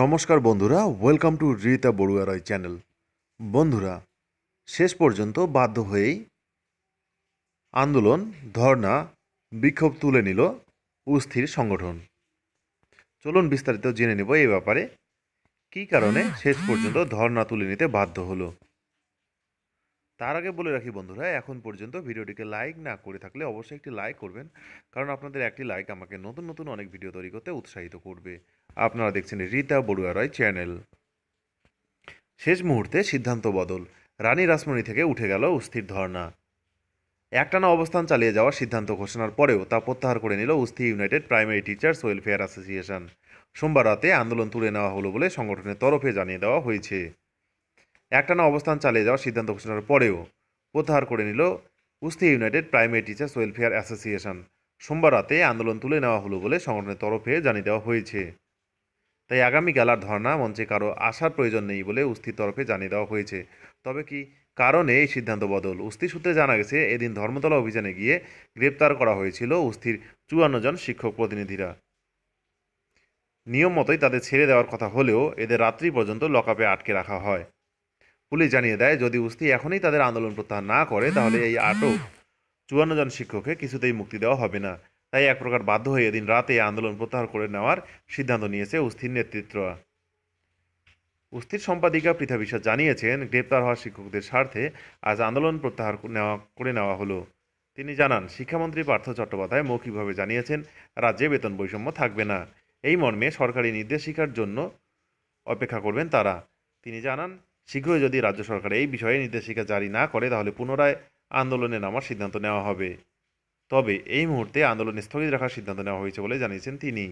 নমস্কার বন্ধুরা welcome to Rita Barua Roy channel বন্ধুরা শেষ পর্যন্ত বাধ্য হয়েই আন্দোলন ধর্না বিক্ষোভ তুলে নিল অস্থির সংগঠন চলুন বিস্তারিত জেনে নেব এই ব্যাপারে কী কারণে শেষ পর্যন্ত ধর্না তুলে নিতে বাধ্য হলো তার আগে বলে রাখি বন্ধুরা এখন পর্যন্ত ভিডিওটিকে লাইক না করে থাকলে অবশ্যই একটি লাইক করবেন কারণ আপনাদের একটি লাইক আমাকে নতুন নতুন অনেক ভিডিও তৈরি করতে উৎসাহিত করবে আপনারা দেখছেন রীতা বড়ুয়া রায় চ্যানেল শেষ মুহূর্তে সিদ্ধান্ত বদল রানী রাসমণি থেকে উঠে গেল অস্থির ধর্না একটানা অবস্থান চালিয়ে যাওয়ার সিদ্ধান্ত ঘোষণার পরেও তা প্রত্যাহার করে নিল উস্থি united primary teachers welfare association সোমবার রাতে আন্দোলন তুলে নেওয়া হলো বলে সংগঠনের তরফে জানিয়ে দেওয়া হয়েছে একটানা অবস্থান চালিয়ে যাওয়ার সিদ্ধান্ত ঘোষণার পরেও প্রত্যাহার করে নিল কুস্তি united primary teachers welfare association সোমবার রাতে আন্দোলন তুলে নেওয়া হলো বলে সংগঠনের তরফে জানিয়ে দেওয়া হয়েছে তাই আগামী গালার ধর্না মঞ্চে কারো আসার প্রয়োজন নেই বলে উস্তির তরফে জানিয়ে দেওয়া হয়েছে তবে কি কারণে এই সিদ্ধান্ত বদল উস্তি সূত্রে জানা গেছে এদিন ধর্মতলা অভিযানে গিয়ে গ্রেপ্তার করা হয়েছিল উস্তির চুয়ান্ন জন শিক্ষক প্রতিনিধিরা নিয়ম মতোই তাদের ছেড়ে দেওয়ার কথা হলেও এদের রাত্রি পর্যন্ত লকআপে আটকে রাখা হয় পুলিশ জানিয়ে দেয় যদি উস্তি এখনই তাদের আন্দোলন প্রত্যাহার না করে তাহলে এই আটক চুয়ান্ন জন শিক্ষককে কিছুতেই মুক্তি দেওয়া হবে না তাই এক প্রকার বাধ্য হয়ে এদিন রাতে আন্দোলন প্রত্যাহার করে নেওয়ার সিদ্ধান্ত নিয়েছে উস্থির নেতৃত্ব উস্থির সম্পাদিকা পৃথা বিশ্বাস জানিয়েছেন গ্রেপ্তার হওয়া শিক্ষকদের স্বার্থে আজ আন্দোলন প্রত্যাহার নেওয়া করে নেওয়া হলো তিনি জানান শিক্ষামন্ত্রী পার্থ চট্টোপাধ্যায় মৌখিকভাবে জানিয়েছেন রাজ্যে বেতন বৈষম্য থাকবে না এই মর্মে সরকারি নির্দেশিকার জন্য অপেক্ষা করবেন তারা তিনি জানান শীঘ্রই যদি রাজ্য সরকার এই বিষয়ে নির্দেশিকা জারি না করে তাহলে পুনরায় আন্দোলনে নামার সিদ্ধান্ত নেওয়া হবে তবে এই মুহূর্তে আন্দোলন স্থগিত রাখার সিদ্ধান্ত নেওয়া হয়েছে বলে জানিয়েছেন তিনি